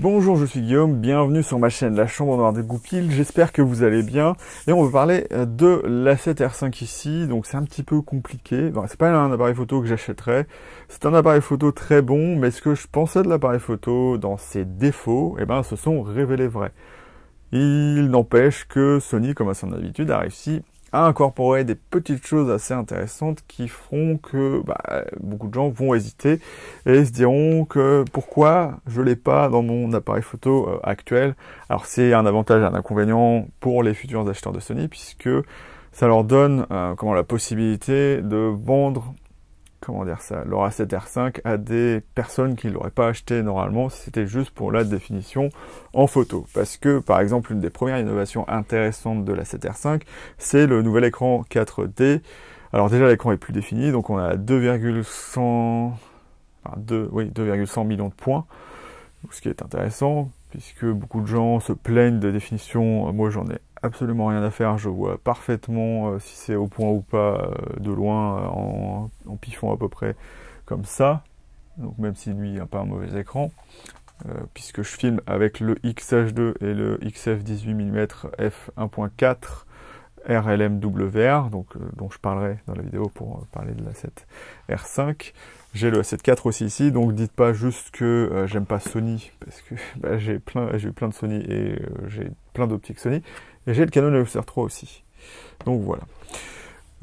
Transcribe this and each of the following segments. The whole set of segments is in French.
Bonjour, je suis Guillaume, bienvenue sur ma chaîne La Chambre Noire des Goupil, j'espère que vous allez bien. Et on va parler euh, de l'A7 R5 ici, donc c'est un petit peu compliqué. c'est pas un appareil photo que j'achèterais, c'est un appareil photo très bon, mais ce que je pensais de l'appareil photo dans ses défauts, et eh ben, se sont révélés vrais. Il n'empêche que Sony, comme à son habitude, a réussi à incorporer des petites choses assez intéressantes qui feront que bah, beaucoup de gens vont hésiter et se diront que pourquoi je l'ai pas dans mon appareil photo euh, actuel. Alors c'est un avantage et un inconvénient pour les futurs acheteurs de Sony puisque ça leur donne euh, comment la possibilité de vendre comment dire ça, l'Aura 7R5 à des personnes qui ne l'auraient pas acheté normalement si c'était juste pour la définition en photo. Parce que, par exemple, une des premières innovations intéressantes de la 7R5, c'est le nouvel écran 4D. Alors déjà, l'écran est plus défini, donc on a 2,100 millions de points, ce qui est intéressant puisque beaucoup de gens se plaignent de définition. Euh, moi, j'en ai absolument rien à faire. Je vois parfaitement euh, si c'est au point ou pas euh, de loin en, en, à peu près comme ça. Donc même si lui a pas un mauvais écran, puisque je filme avec le XH2 et le XF 18 mm f 1.4 RLM WR, donc dont je parlerai dans la vidéo pour parler de la 7 R5. J'ai le A7 IV aussi ici, donc dites pas juste que euh, j'aime pas Sony, parce que bah, j'ai plein, eu plein de Sony et euh, j'ai plein d'optiques Sony. Et j'ai le Canon EOS R3 aussi. Donc voilà.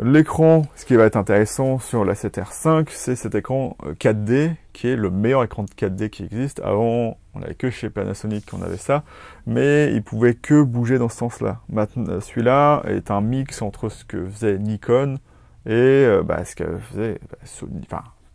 L'écran, ce qui va être intéressant sur la 7R5, c'est cet écran 4D euh, qui est le meilleur écran de 4D qui existe. Avant, on n'avait que chez Panasonic qu'on avait ça, mais il pouvait que bouger dans ce sens-là. Maintenant, celui-là est un mix entre ce que faisait Nikon et bah, ce que faisait bah, Sony,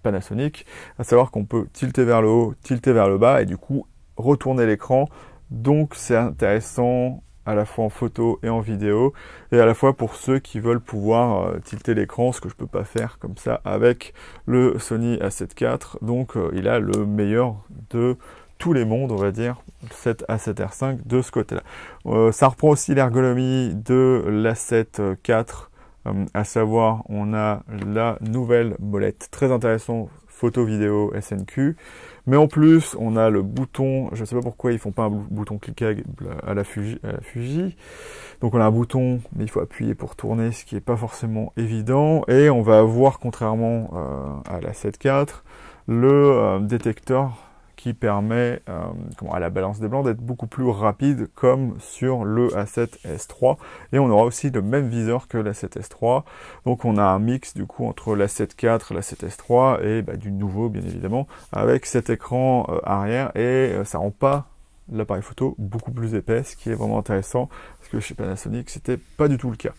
Panasonic, à savoir qu'on peut tilter vers le haut, tilter vers le bas et du coup retourner l'écran. Donc c'est intéressant à la fois en photo et en vidéo, et à la fois pour ceux qui veulent pouvoir euh, tilter l'écran, ce que je peux pas faire comme ça avec le Sony A7 IV. Donc euh, il a le meilleur de tous les mondes, on va dire, 7 A7R5 de ce côté-là. Euh, ça reprend aussi l'ergonomie de l'A7 IV euh, à savoir on a la nouvelle molette très intéressant photo vidéo SNQ mais en plus on a le bouton je ne sais pas pourquoi ils font pas un bouton cliquable à la Fuji, donc on a un bouton mais il faut appuyer pour tourner ce qui n'est pas forcément évident et on va avoir contrairement euh, à la 7.4 le euh, détecteur qui permet euh, à la balance des blancs d'être beaucoup plus rapide comme sur le A7S3 et on aura aussi le même viseur que l'A7S3 donc on a un mix du coup entre l'A7-4, l'A7S3 et bah, du nouveau bien évidemment avec cet écran euh, arrière et euh, ça rend pas l'appareil photo beaucoup plus épais, ce qui est vraiment intéressant, parce que chez Panasonic, c'était pas du tout le cas.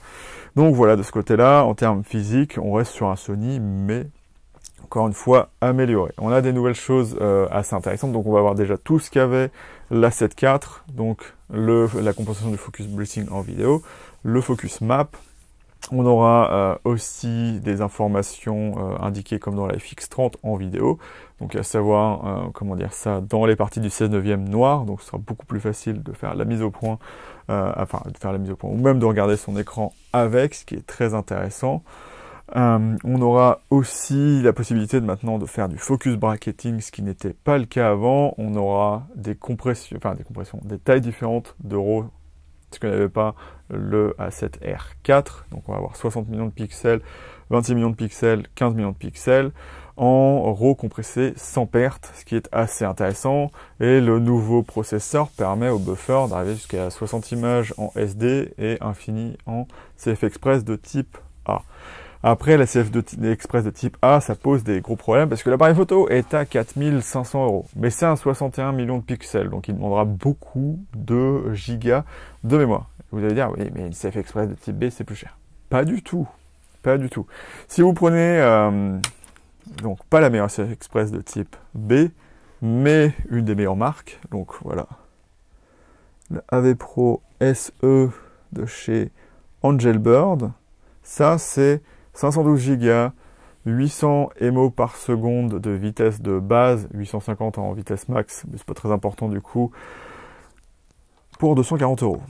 Donc voilà, de ce côté-là, en termes physiques, on reste sur un Sony, mais encore une fois amélioré. On a des nouvelles choses euh, assez intéressantes, donc on va avoir déjà tout ce qu'avait la 7.4, donc le, la compensation du focus blessing en vidéo, le focus map, on aura euh, aussi des informations euh, indiquées comme dans la FX30 en vidéo, donc à savoir comment dire ça dans les parties du 16 e noir, donc ce sera beaucoup plus facile de faire la mise au point, enfin de faire la mise au point, ou même de regarder son écran avec, ce qui est très intéressant. Euh, on aura aussi la possibilité maintenant de faire du focus bracketing, ce qui n'était pas le cas avant. On aura des compressions, enfin des compressions, des tailles différentes RAW, ce qu'on n'avait pas le A7R4. Donc on va avoir 60 millions de pixels, 26 millions de pixels, 15 millions de pixels en RAW compressé sans perte, ce qui est assez intéressant. Et le nouveau processeur permet au buffer d'arriver jusqu'à 60 images en SD et infini en CF Express de type A. Après, la CF Express de type A, ça pose des gros problèmes parce que l'appareil photo est à 4500 euros. Mais c'est un 61 millions de pixels, donc il demandera beaucoup de gigas de mémoire. Vous allez dire, oui, mais une CF Express de type B, c'est plus cher. Pas du tout. Pas du tout. Si vous prenez, euh, donc pas la meilleure CF Express de type B, mais une des meilleures marques, donc voilà. Le AV Pro SE de chez Angel Bird, ça c'est 512 Go, 800 MO par seconde de vitesse de base, 850 en vitesse max, mais c'est pas très important du coup, pour 240 euros.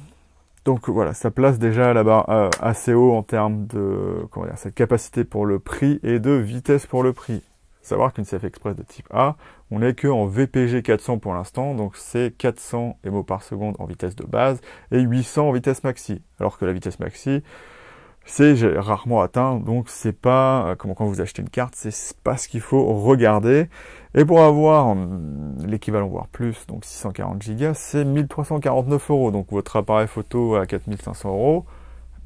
Donc voilà, ça place déjà là-bas euh, assez haut en termes de comment cette capacité pour le prix et de vitesse pour le prix. Savoir qu'une CF Express de type A, on n'est que en VPG 400 pour l'instant, donc c'est 400 MO par seconde en vitesse de base et 800 en vitesse maxi. Alors que la vitesse maxi, c'est rarement atteint. Donc c'est pas comme quand vous achetez une carte, c'est pas ce qu'il faut regarder. Et pour avoir l'équivalent voire plus, donc 640 gigas, c'est 1349 euros. Donc votre appareil photo à 4500 euros,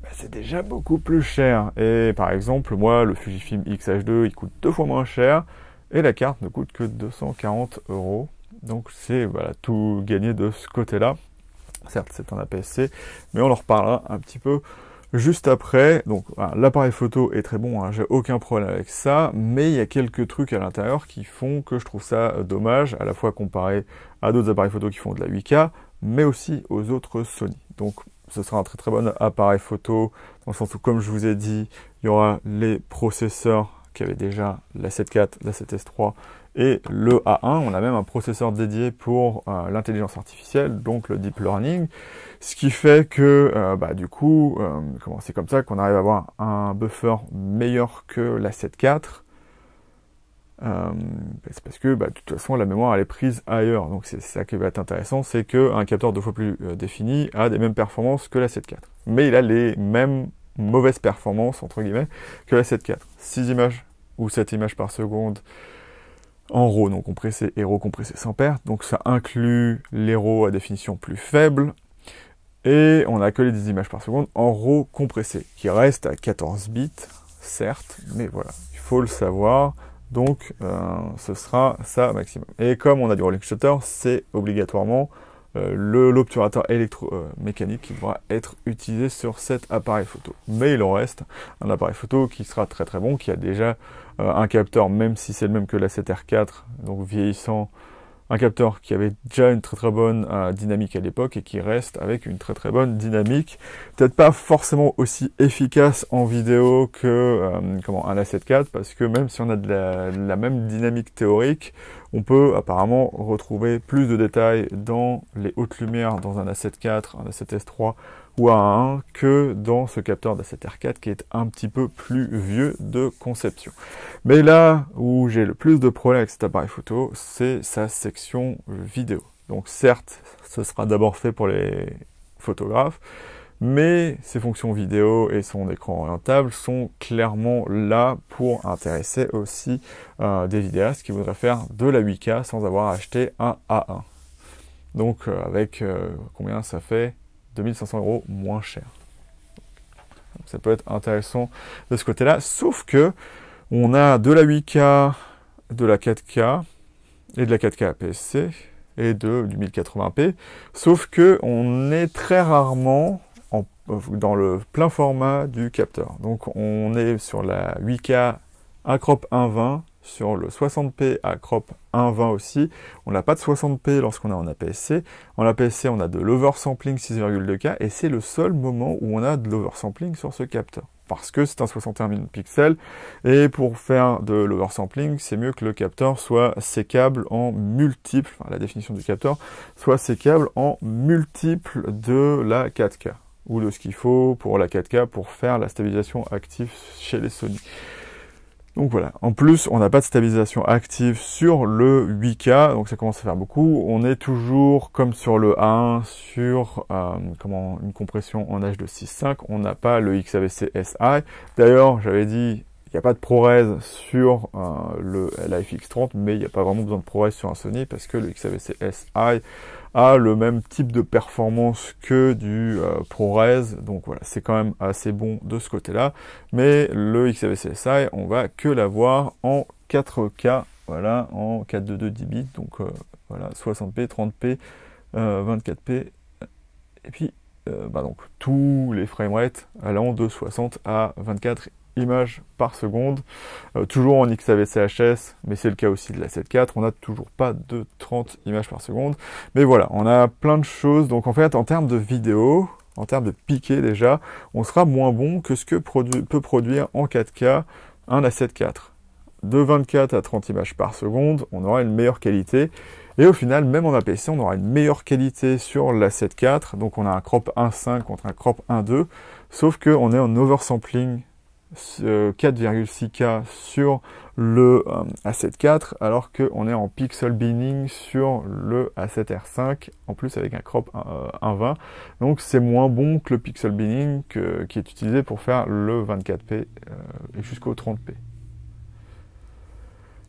ben, c'est déjà beaucoup plus cher. Et par exemple, moi, le Fujifilm X-H2, il coûte deux fois moins cher et la carte ne coûte que 240 euros. Donc c'est voilà tout gagné de ce côté-là. Certes, c'est un APS-C, mais on en reparlera un petit peu Juste après, donc ah, l'appareil photo est très bon, hein, j'ai aucun problème avec ça, mais il y a quelques trucs à l'intérieur qui font que je trouve ça euh, dommage, à la fois comparé à d'autres appareils photo qui font de la 8K, mais aussi aux autres Sony. Donc ce sera un très très bon appareil photo, dans le sens où comme je vous ai dit, il y aura les processeurs qui avaient déjà la 7.4, la 7S3 et le A1, on a même un processeur dédié pour euh, l'intelligence artificielle, donc le deep learning, ce qui fait que euh, bah, du coup, euh, comment c'est comme ça qu'on arrive à avoir un buffer meilleur que la 7.4. c'est parce que bah, de toute façon la mémoire elle est prise ailleurs. Donc c'est ça qui va être intéressant, c'est qu'un capteur deux fois plus défini a des mêmes performances que la 7.4. Mais il a les mêmes mauvaises performances entre guillemets que la 7.4. 6 images ou 7 images par seconde en RAW, donc compressé et RAW compressé sans perte. Donc ça inclut les RAW à définition plus faible. Et on a que les 10 images par seconde en RAW compressé, qui reste à 14 bits, certes, mais voilà, il faut le savoir. Donc euh, ce sera ça maximum. Et comme on a du rolling shutter, c'est obligatoirement euh, l'obturateur électromécanique qui pourra être utilisé sur cet appareil photo. Mais il en reste un appareil photo qui sera très très bon, qui a déjà euh, un capteur, même si c'est le même que la 7R4, donc vieillissant un capteur qui avait déjà une très très bonne euh, dynamique à l'époque et qui reste avec une très très bonne dynamique. Peut-être pas forcément aussi efficace en vidéo que euh, comment un A7 parce que même si on a de la, même dynamique théorique, on peut apparemment retrouver plus de détails dans les hautes lumières dans un A7 un A7S3 ou à 1 que dans ce capteur d'A7R4 qui est un petit peu plus vieux de conception. Mais là où j'ai le plus de problèmes avec cet appareil photo, c'est sa section vidéo. Donc certes, ce sera d'abord fait pour les photographes, mais ses fonctions vidéo et son écran orientable sont clairement là pour intéresser aussi euh, des vidéastes qui voudraient faire de la 8K sans avoir acheté un A1. Donc euh, avec euh, combien ça fait 2500 euros moins cher. ça peut être intéressant de ce côté-là, sauf que on a de la 8K, de la 4K et de la 4K PSC et de, 1080p, sauf que on est très rarement dans le plein format du capteur. Donc on est sur la 8K un crop 1.20 sur le 60p à crop 1.20 aussi. On n'a pas de 60p lorsqu'on est en APS-C. En APS-C, on a de l'oversampling 6,2K et c'est le seul moment où on a de l'oversampling sur ce capteur. Parce que c'est un 61 000 pixels et pour faire de l'oversampling, c'est mieux que le capteur soit sécable en multiple, enfin, la définition du capteur, soit sécable en multiple de la 4K ou de ce qu'il faut pour la 4K pour faire la stabilisation active chez les Sony. Donc voilà, en plus on n'a pas de stabilisation active sur le 8K, donc ça commence à faire beaucoup. On est toujours comme sur le A1 sur euh, comment une compression en H de 6.5, on n'a pas le XAVC SI. D'ailleurs j'avais dit il n'y a pas de ProRes sur euh, le, lifx 30 mais il n'y a pas vraiment besoin de ProRes sur un Sony parce que le XAVC SI a le même type de performance que du euh, ProRes, donc voilà, c'est quand même assez bon de ce côté-là, mais le XAV CSI, on va que l'avoir en 4K, voilà, en 422 10 bits, donc euh, voilà, 60p, 30p, 24p, et puis euh, bah donc tous les framerates allant de 60 à 24 images par seconde, euh, toujours en XAVCHS, mais c'est le cas aussi de la 7.4, on n'a toujours pas de 30 images par seconde, mais voilà, on a plein de choses, donc en fait en termes de vidéo, en termes de piqué déjà, on sera moins bon que ce que peut produire en 4K un A7 De 24 à 30 images par seconde, on aura une meilleure qualité. Et au final, même en APC, on aura une meilleure qualité sur l'A7 Donc on a un crop 1.5 contre un crop 1.2. Sauf qu'on est en oversampling 4,6K sur le euh, A7 IV alors qu'on est en pixel binning sur le A7R5 en plus avec un crop 1.20 euh, donc c'est moins bon que le pixel binning qui est utilisé pour faire le 24p euh, et jusqu'au 30p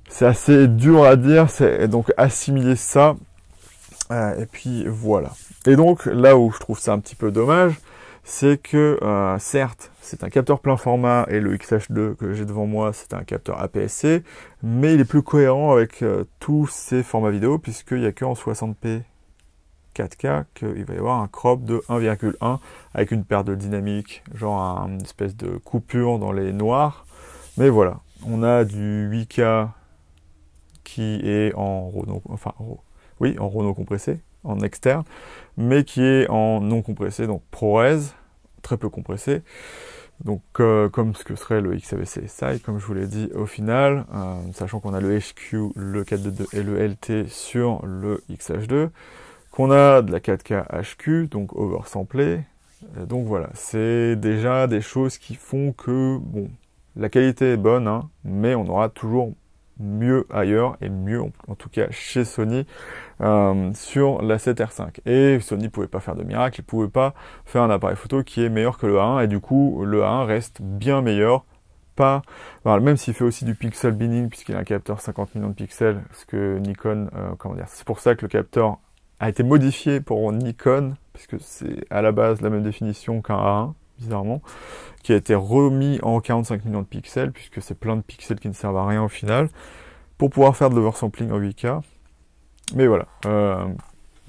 c'est assez dur à dire c'est donc assimiler ça et puis voilà et donc là où je trouve ça un petit peu dommage c'est que euh, certes, c'est un capteur plein format et le XH2 que j'ai devant moi, c'est un capteur APS-C, mais il est plus cohérent avec euh, tous ces formats vidéo puisqu'il n'y a que 60p 4K qu'il va y avoir un crop de 1,1 avec une perte de dynamique, genre une espèce de coupure dans les noirs. Mais voilà, on a du 8K qui est en RAW, enfin oui, en compressé, externe, mais qui est en non compressé, donc ProRes, très peu compressé. Donc euh, comme ce que serait le XAVC SI, comme je vous l'ai dit au final, euh, sachant qu'on a le HQ, le 4.2.2 et le LT sur le XH2, qu'on a de la 4K HQ, donc oversamplé. Euh, donc voilà, c'est déjà des choses qui font que bon, la qualité est bonne, hein, mais on aura toujours mieux ailleurs et mieux en tout cas chez Sony euh, sur la 7R5. Et Sony pouvait pas faire de miracle, il pouvait pas faire un appareil photo qui est meilleur que le A1 et du coup le A1 reste bien meilleur. Pas, même s'il fait aussi du pixel binning puisqu'il a un capteur 50 millions de pixels, ce que Nikon, euh, comment dire, c'est pour ça que le capteur a été modifié pour Nikon puisque c'est à la base la même définition qu'un A1 bizarrement, qui a été remis en 45 millions de pixels, puisque c'est plein de pixels qui ne servent à rien au final, pour pouvoir faire de l'oversampling en 8K. Mais voilà, euh,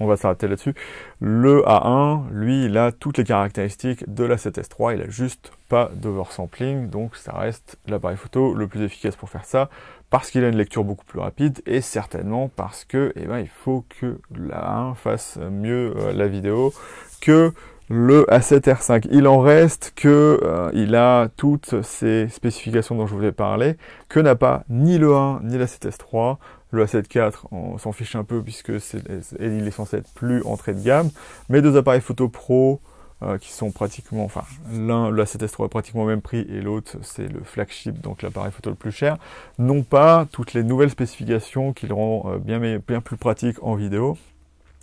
on va s'arrêter là-dessus. Le A1, lui, il a toutes les caractéristiques de la 7S3, il a juste pas d'oversampling, donc ça reste l'appareil photo le plus efficace pour faire ça, parce qu'il a une lecture beaucoup plus rapide et certainement parce que eh ben, il faut que la 1 fasse mieux euh, la vidéo que le A7R5. Il en reste que euh, il a toutes ces spécifications dont je vous ai parlé, que n'a pas ni le 1 ni la 7S3. Le A7 IV, on s'en fiche un peu puisque c'est, il est censé être plus entrée de gamme. Mais deux appareils photo pro euh, qui sont pratiquement, enfin l'un, le A7S3 est pratiquement au même prix et l'autre c'est le flagship, donc l'appareil photo le plus cher, n'ont pas toutes les nouvelles spécifications qui le rendent euh, bien, bien plus pratique en vidéo,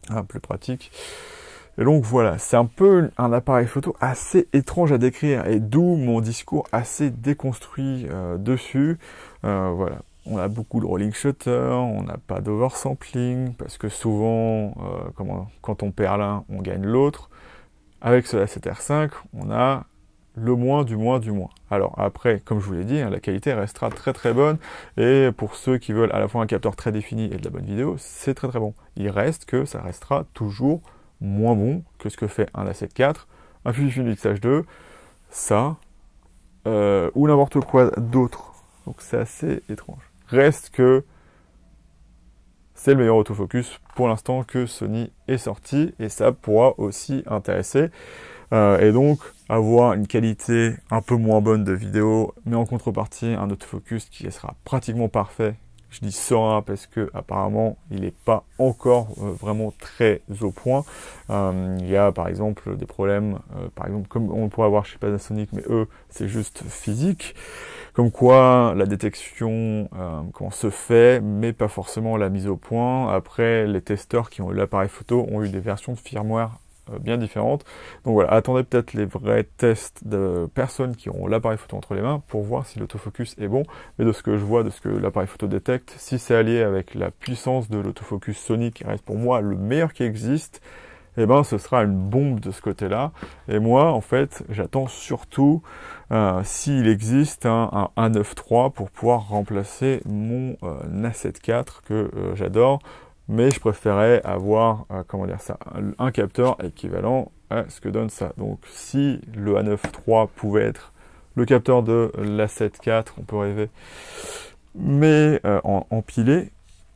hein, plus pratique. Et donc voilà, c'est un peu un appareil photo assez étrange à décrire et d'où mon discours assez déconstruit euh, dessus. Euh, voilà, on a beaucoup de rolling shutter, on n'a pas d'oversampling parce que souvent, euh, quand on perd l'un, on gagne l'autre. Avec ce A7R5, on a le moins du moins du moins. Alors après, comme je vous l'ai dit, hein, la qualité restera très très bonne et pour ceux qui veulent à la fois un capteur très défini et de la bonne vidéo, c'est très très bon. Il reste que ça restera toujours moins bon que ce que fait un a 4, un Fujifilm xh H2, ça, euh, ou n'importe quoi d'autre. Donc c'est assez étrange. Reste que c'est le meilleur autofocus pour l'instant que Sony est sorti et ça pourra aussi intéresser. Euh, et donc avoir une qualité un peu moins bonne de vidéo, mais en contrepartie un autofocus qui sera pratiquement parfait je dis sera parce que apparemment il n'est pas encore euh, vraiment très au point. Euh, il y a par exemple des problèmes, euh, par exemple comme on pourrait avoir chez Panasonic, mais eux c'est juste physique. Comme quoi la détection on se fait, mais pas forcément la mise au point. Après les testeurs qui ont eu l'appareil photo ont eu des versions de firmware euh, bien différente. Donc voilà, attendez peut-être les vrais tests de personnes qui ont l'appareil photo entre les mains pour voir si l'autofocus est bon. Mais de ce que je vois, de ce que l'appareil photo détecte, si c'est allié avec la puissance de l'autofocus Sony qui reste pour moi le meilleur qui existe, eh ben ce sera une bombe de ce côté-là. Et moi, en fait, j'attends surtout euh, s'il existe un, un iii pour pouvoir remplacer mon euh, A7 que j'adore mais je préférais avoir euh, comment dire ça, un capteur équivalent à ce que donne ça. Donc si le A9 III pouvait être le capteur de l'A7 IV, on peut rêver, mais empilé, euh,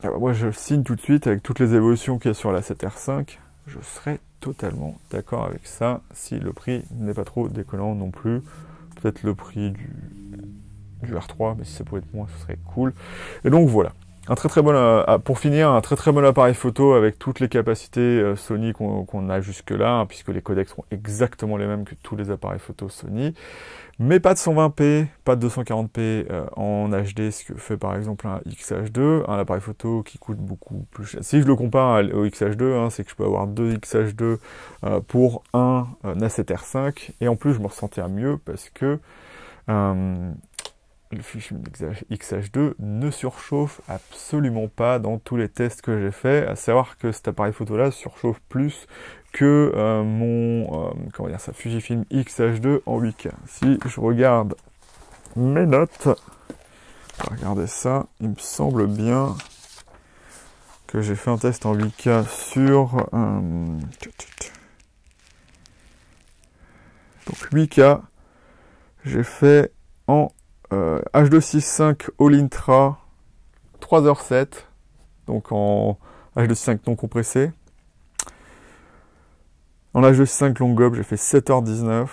ah bah, moi je signe tout de suite avec toutes les évolutions qu'il y a sur l'A7R5, je serais totalement d'accord avec ça si le prix n'est pas trop décollant non plus. Peut-être le prix du, du R3, mais si ça pouvait être moins, ce serait cool. Et donc voilà un très très bon, euh, pour finir, un très très bon appareil photo avec toutes les capacités euh, Sony qu'on a jusque-là, hein, puisque les codecs sont exactement les mêmes que tous les appareils photo Sony, mais pas de 120p, pas de 240p euh, en HD, ce que fait par exemple un XH2, un appareil photo qui coûte beaucoup plus cher. Si je le compare au XH2, hein, c'est que je peux avoir deux XH2 pour un, 7 r 5 et en plus je me ressentais mieux parce que le x XH2 ne surchauffe absolument pas dans tous les tests que j'ai fait, à savoir que cet appareil photo là surchauffe plus que euh, mon euh, comment dire ça, Fujifilm XH2 en 8K. Si je regarde mes notes, regardez ça, il me semble bien que j'ai fait un test en 8K sur euh, donc 8K, j'ai fait en H265 All-Intra 3h7, donc en H265 non compressé. En H265 long gob, j'ai fait 7h19.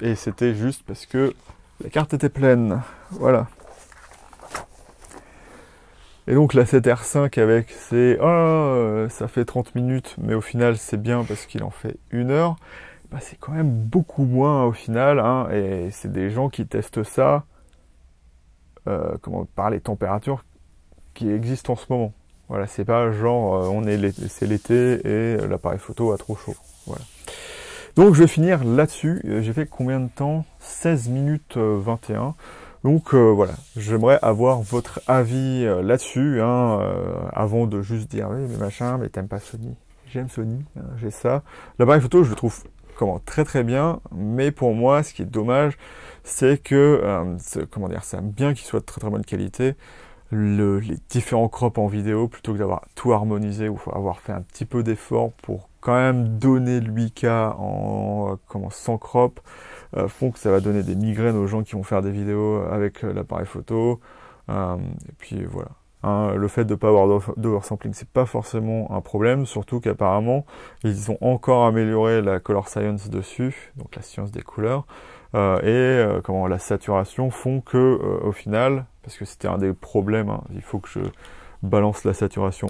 Et c'était juste parce que la carte était pleine. Voilà. Et donc la 7R5 avec ses... Oh ça fait 30 minutes, mais au final c'est bien parce qu'il en fait une heure. Bah, c'est quand même beaucoup moins au final. Hein, et c'est des gens qui testent ça euh, par les températures qui existent en ce moment. Voilà, c'est pas genre euh, on est c'est l'été et l'appareil photo a trop chaud. Voilà. Donc je vais finir là-dessus. Euh, j'ai fait combien de temps 16 minutes 21. Donc voilà, j'aimerais avoir votre avis là-dessus, hein, avant de juste dire mais machin, mais t'aimes pas Sony. J'aime Sony, hein, j'ai ça. L'appareil photo, je le trouve très très bien, mais pour moi, ce qui est dommage, c'est que, euh, comment dire, c'est bien qu'il soit de très très bonne qualité, le, les différents crops en vidéo, plutôt que d'avoir tout harmonisé ou avoir fait un petit peu d'effort pour quand même donner lui k en, euh, comment, sans crop, euh, font que ça va donner des migraines aux gens qui vont faire des vidéos avec l'appareil photo. et puis voilà. Hein, le fait de ne pas avoir d'oversampling, c'est pas forcément un problème, surtout qu'apparemment, ils ont encore amélioré la color science dessus, donc la science des couleurs, euh, et euh, comment la saturation font que, euh, au final, parce que c'était un des problèmes, hein, il faut que je balance la saturation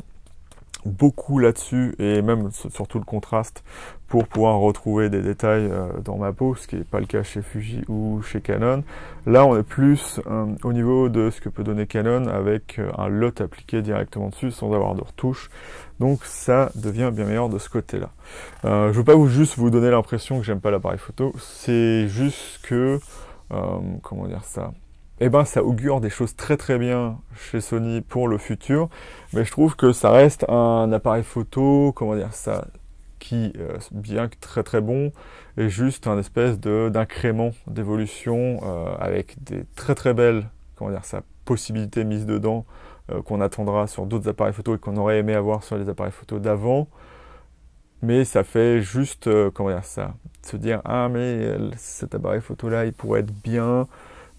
beaucoup là-dessus et même surtout le contraste pour pouvoir retrouver des détails euh, dans ma peau, ce qui n'est pas le cas chez Fuji ou chez Canon. Là, on est plus euh, au niveau de ce que peut donner Canon avec euh, un lot appliqué directement dessus sans avoir de retouche. Donc ça devient bien meilleur de ce côté-là. je veux pas vous juste vous donner l'impression que j'aime pas l'appareil photo, c'est juste que comment dire ça eh ben ça augure des choses très très bien chez Sony pour le futur, mais je trouve que ça reste un appareil photo, comment dire ça, qui euh, bien que très très bon est juste un espèce d'incrément d'évolution euh, avec des très très belles comment dire ça possibilités mises dedans euh, qu'on attendra sur d'autres appareils photos et qu'on aurait aimé avoir sur les appareils photos d'avant. Mais ça fait juste, comment dire ça, se dire, ah mais cet appareil photo là, il pourrait être bien,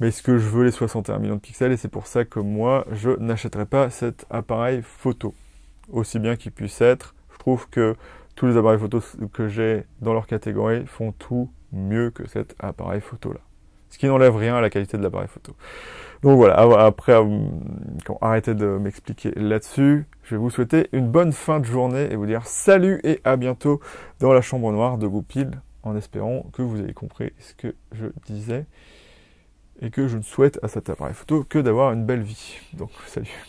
mais ce que je veux les 61 millions de pixels et c'est pour ça que moi je n'achèterai pas cet appareil photo aussi bien qu'il puisse être je trouve que tous les appareils photos que j'ai dans leur catégorie font tout mieux que cet appareil photo là ce qui n'enlève rien à la qualité de l'appareil photo donc voilà après arrêtez de m'expliquer là-dessus je vais vous souhaiter une bonne fin de journée et vous dire salut et à bientôt dans la chambre noire de Goupil en espérant que vous avez compris ce que je disais et que je ne souhaite à cet appareil photo que d'avoir une belle vie. Donc salut